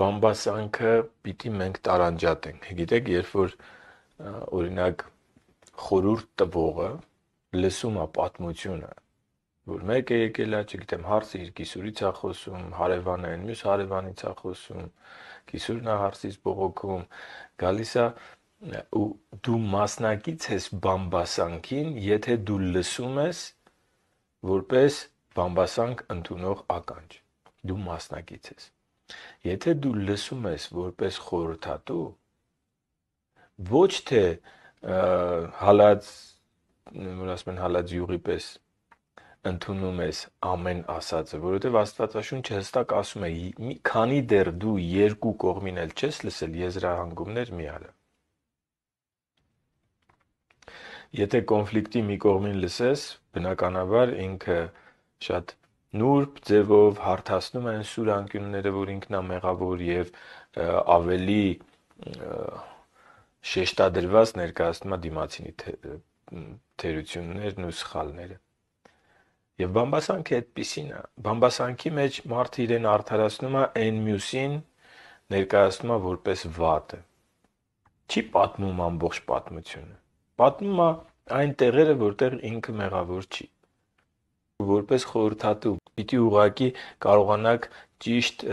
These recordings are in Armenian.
բամբասանքը պիտի մենք տարանջատենք։ Գիտեք, երբ որ օրինակ խորուրդ տվողը լսում է պատմությունը, որ մեկը եկել է, չգիտեմ, հարցը իր կիսուրից է խոսում, հարևանը այն մյուս հարևանից է խոսում, կիսուրն է հարցից բողոքում, գալիս է ու դու մասնակից ես բամբասանքին, եթե դու լսում ես որպես բամբասանք ընդունող ականջ։ Դու մասնակից ես։ Եթե դու լսում ես որպես խորհրդատու, ոչ թե հալած, որ ասում են հալած յուղի պես ընդունում ես ամեն ասածը, որովհետև Աստվածաշունչը հստակ ասում է, մի քանի դեռ դու երկու կողմին էլ չես լսել, եզրահանգումներ մի արա։ Եթե կոնֆլիկտի մի կողմին լսես, բնականաբար ինքը շատ նուրբ ձևով հարթացնում են սուր անկյունները, որ ինքն է մեղավոր եւ ավելի շեշտադրված ներկայացնում է դիմացինի թերություններն ու սխալները։ Եվ բամբասանքը այդպեսին է։ Բամբասանքի մեջ մարդը իրեն արդարացնում է այն մյուսին, ներկայացնում է որպես վատը։ Չի պատմում ամբողջ պատմությունը։ Պատմում է այն տեղերը, որտեղ ինքը մեղավոր չի որպես խորհրդատու։ Պիտի ուղակի կարողանաք ճիշտ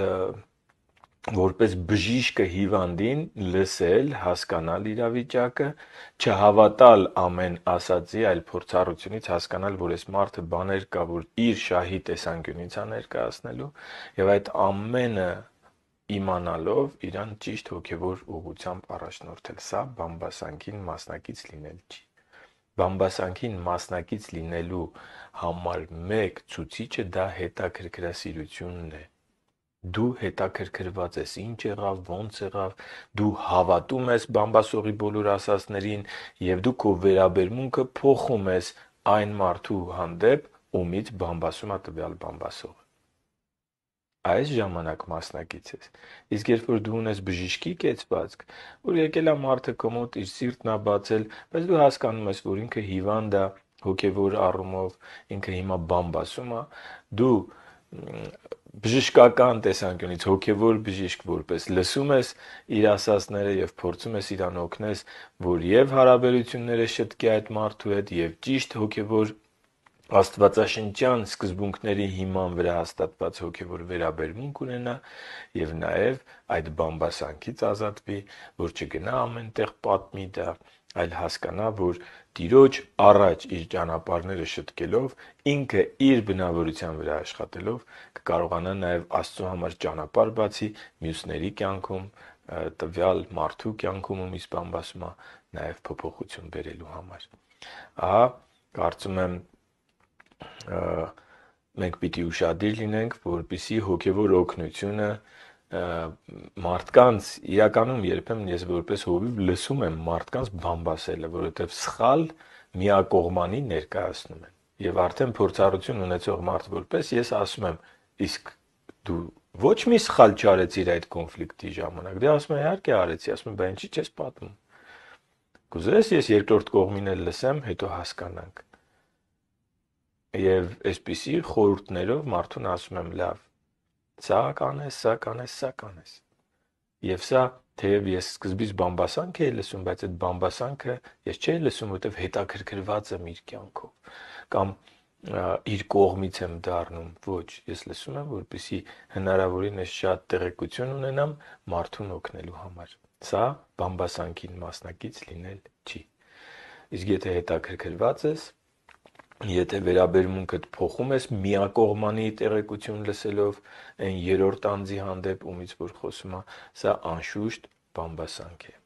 որպես բժիշկը հիվանդին լսել, հասկանալ իրավիճակը, չհավատալ ամեն ասածի, այլ փորձառությունից հասկանալ, որ այս մարդը բաներ կա, որ իր շահի տեսանկյունից է ներկայացնելու, եւ այդ ամենը իմանալով իրան ճիշտ հոգեվոր ուղությամբ առաջնորդել։ Սա բամբասանքին մասնակից լինել չի բամբասանքին մասնակից լինելու համար մեկ ցուցիչը դա հետաքրքրասիրությունն է։ Դու հետաքրքրված ես, ինչ եղավ, ոնց եղավ, դու հավատում ես բամբասողի բոլոր ասածներին եւ դու քո վերաբերմունքը փոխում ես այն մարդու հանդեպ, ումից բամբասում է տվյալ բամբասողը այս ժամանակ մասնակից ես։ Իսկ երբ որ դու ունես բժիշկի կեցվածք, որ եկել է մարդը կոմոդ իր սիրտն է բացել, բայց դու հասկանում ես, որ ինքը հիվանդ է հոգևոր առումով, ինքը հիմա բամբասում է, դու բժշկական տեսանկյունից հոգևոր բժիշկ որպես լսում ես իր ասածները եւ փորձում ես իրան օգնես, որ եւ հարաբերությունները շտկի այդ մարդու հետ եւ ճիշտ հոգևոր աստվածաշնչյան սկզբունքների հիման վրա հաստատված հոգևոր վերաբերմունք ունենա եւ նաեւ այդ բամբասանքից ազատվի, որ չգնա ամենտեղ պատմի դա, այլ հասկանա, որ Տիրոջ առաջ իր ճանապարհները շտկելով, ինքը իր բնավորության վրա աշխատելով կկարողանա նաև Աստծո համար ճանապարհ բացի մյուսների կյանքում, տվյալ մարդու կյանքում ու միս բամբասմա նաև փոփոխություն բերելու համար։ Ահա, կարծում եմ, մենք պիտի ուշադիր լինենք, որպիսի հոգևոր օգնությունը մարդկանց իրականում երբեմն ես որպես հոբիբ լսում եմ մարդկանց բամբասելը, որովհետև սխալ միակողմանի ներկայացնում են։ Եվ արդեն փորձառություն ունեցող մարդ որպես ես ասում եմ, իսկ դու ոչ մի սխալ չարեցիր այդ կոնֆլիկտի ժամանակ։ Դե ասում եմ, իհարկե արեցի, ասում եմ, բայց ինչի՞ չես պատմում։ Կուզես ես երկրորդ կողմին էլ լսեմ, հետո հասկանանք։ Եվ այսպիսի խորհուրդներով մարդուն ասում եմ՝ լավ, սա կանես, սա կանես, սա կանես։ Եվ սա թեև ես սկզբից բամբասանք էի լսում, բայց այդ բամբասանքը ես չէի լսում, որտեվ հետաքրքրված եմ իր կյանքով կամ իր կողմից եմ դառնում։ Ոչ, ես լսում եմ, որպեսի հնարավորինս շատ տեղեկություն ունենամ մարդուն օգնելու համար։ Սա բամբասանքին մասնակից լինել չի։ Իսկ եթե հետաքրքրված ես, Եթե վերաբերմունքդ փոխում ես միակողմանի տեղեկություն լսելով այն երրորդ անձի հանդեպ, ումից որ խոսում է, սա անշուշտ բամբասանք է։